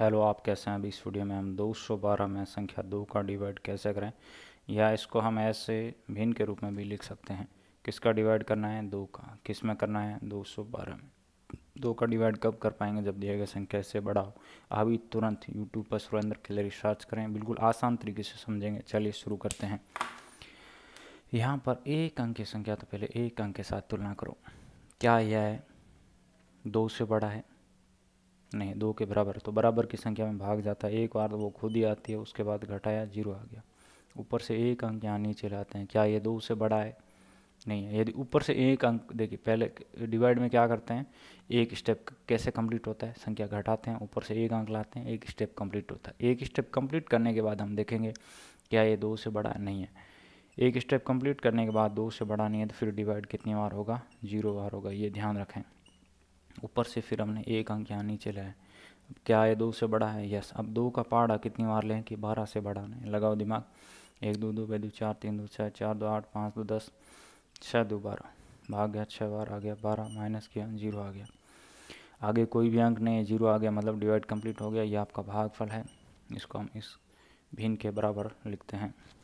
hello आप कैसे हैं अभी इस वीडियो में हम 212 में संख्या दो का डिवाइड कैसे करें या इसको हम ऐसे भिन्न के रूप में भी लिख सकते हैं किसका डिवाइड करना है दो का किस में करना है 212 में दो का डिवाइड कब कर पाएंगे जब दिया गया संख्या इससे बड़ा हो अभी तुरंत यूट्यूब पर सुरेंद्र खिलरी सर्च करें बिल्कुल आसान तरीके से समझेंगे चलिए शुरू करते हैं यहाँ पर एक अंक की संख्या तो पहले एक अंक के साथ तुलना करो क्या यह दो से बड़ा है नहीं दो के बराबर तो बराबर की संख्या में भाग जाता है एक बार तो वो खुद ही आती है उसके बाद घटाया जीरो आ गया ऊपर से एक अंक यहाँ नीचे लाते हैं क्या ये दो से बड़ा है नहीं है यदि ऊपर से एक अंक देखिए पहले डिवाइड में क्या करते हैं एक स्टेप कैसे कंप्लीट होता है संख्या घटाते हैं ऊपर से एक अंक लाते हैं एक स्टेप कंप्लीट होता है एक स्टेप कंप्लीट करने के बाद हम देखेंगे क्या ये दो से बड़ा नहीं है एक स्टेप कंप्लीट करने के बाद दो से बड़ा नहीं है तो फिर डिवाइड कितनी बार होगा जीरो बार होगा ये ध्यान रखें ऊपर से फिर हमने एक अंक यहाँ नीचे लाया अब क्या ये दो से बड़ा है यस अब दो का पहाड़ा कितनी बार लें कि बारह से बड़ा नहीं लगाओ दिमाग एक दो दो पे दो चार तीन दो छः चार दो आठ पाँच दो दस छः दो बारह भाग गया छः बार आ गया बारह माइनस किया जीरो आ गया आगे कोई भी अंक नहीं है जीरो आ गया मतलब डिवाइड कंप्लीट हो गया ये आपका भागफल है इसको हम इस भिन्न के बराबर लिखते हैं